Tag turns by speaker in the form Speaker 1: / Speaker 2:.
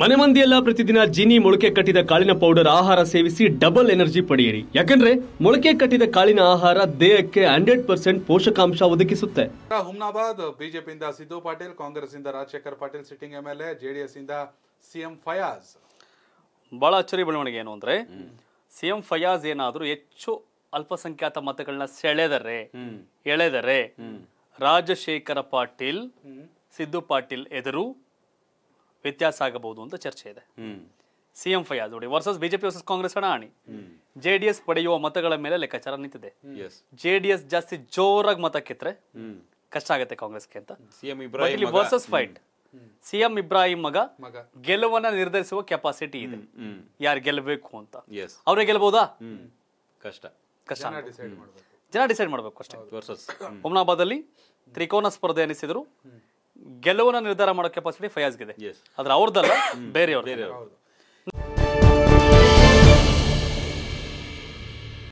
Speaker 1: ಮನೆ ಮಂದಿಯೆಲ್ಲ ಪ್ರತಿದಿನ ಜೀನಿ ಮೊಳಕೆ ಕಟ್ಟಿದ ಕಾಳಿನ ಪೌಡರ್ ಆಹಾರ ಸೇವಿಸಿ ಡಬಲ್ ಎನರ್ಜಿ ಪಡೆಯಿರಿ ಯಾಕಂದ್ರೆ ಮೊಳಕೆ ಕಟ್ಟಿದ ಕಾಳಿನ ಆಹಾರ ದೇಹಕ್ಕೆ ಹಂಡ್ರೆಡ್ ಪರ್ಸೆಂಟ್ ಪೋಷಕಾಂಶ ಒದಗಿಸುತ್ತೆ
Speaker 2: ಹುಮ್ನಾಬಾದ್ ಬಿಜೆಪಿಯಿಂದ ಸಿದ್ದು ಪಾಟೀಲ್ ಕಾಂಗ್ರೆಸ್ ಇಂದ Rajashekar Patil sitting MLA JDS ಇಂದ ಸಿಎಂ ಫಯಾಜ್
Speaker 3: ಬಹಳ ಅಚ್ಚರಿ ಬೆಳವಣಿಗೆ ಏನು ಅಂದ್ರೆ ಸಿಎಂ ಫಯಾಜ್ ಏನಾದರೂ ಹೆಚ್ಚು ಅಲ್ಪಸಂಖ್ಯಾತ ಮತಗಳನ್ನ ಸೆಳೆದರೆ ಎಳೆದರೆ ರಾಜಶೇಖರ ಪಾಟೀಲ್ ಸಿದ್ದು ಪಾಟೀಲ್ ಎದುರು ವ್ಯತ್ಯಾಸ ಆಗಬಹುದು ಅಂತ ಚರ್ಚೆ ಇದೆ ಸಿಎಂ ಫಯಾಜ್ ನೋಡಿ ವರ್ಸಸ್ ಬಿಜೆಪಿ ವರ್ಸಸ್ ಕಾಂಗ್ರೆಸ್ ಹಣಾಣಿ ಜೆ ಡಿ ಎಸ್ ಪಡೆಯುವ ಮತಗಳ ಮೇಲೆ ಲೆಕ್ಕಾಚಾರ ನಿಂತಿದೆ ಜೆ ಡಿ ಎಸ್ ಜಾಸ್ತಿ ಜೋರಾಗಿ ಮತ ಕಿತ್ರೆ ಕಷ್ಟ ಆಗುತ್ತೆ ಕಾಂಗ್ರೆಸ್ಗೆ ಅಂತ ವರ್ಸಸ್ ಫೈಟ್ ಸಿಎಂ ಇಬ್ರಾಹಿಂ ಮಗ ಗೆಲುವನ್ನ ನಿರ್ಧರಿಸುವ ಕೆಪಾಸಿಟಿ ಇದೆ ಯಾರು ಗೆಲ್ಲಬೇಕು ಅಂತ ಅವರೇ ಗೆಲ್ಬಹುದಾ ಕಷ್ಟ ಕಷ್ಟ ಜನ ಡಿಸೈಡ್ ಮಾಡಬೇಕು ಅಷ್ಟೇ ಅಲ್ಲಿ ತ್ರಿಕೋನ ಸ್ಪರ್ಧೆ ಅನಿಸಿದ್ರು ಗೆಲುವನ್ನ ನಿರ್ಧಾರ ಮಾಡೋ ಕೆಪಾಸಿಟಿ ಫಯಾಜ್ಗಿದೆ ಆದ್ರೆ ಅವ್ರದ್ದಲ್ಲ ಬೇರೆಯವ್ರ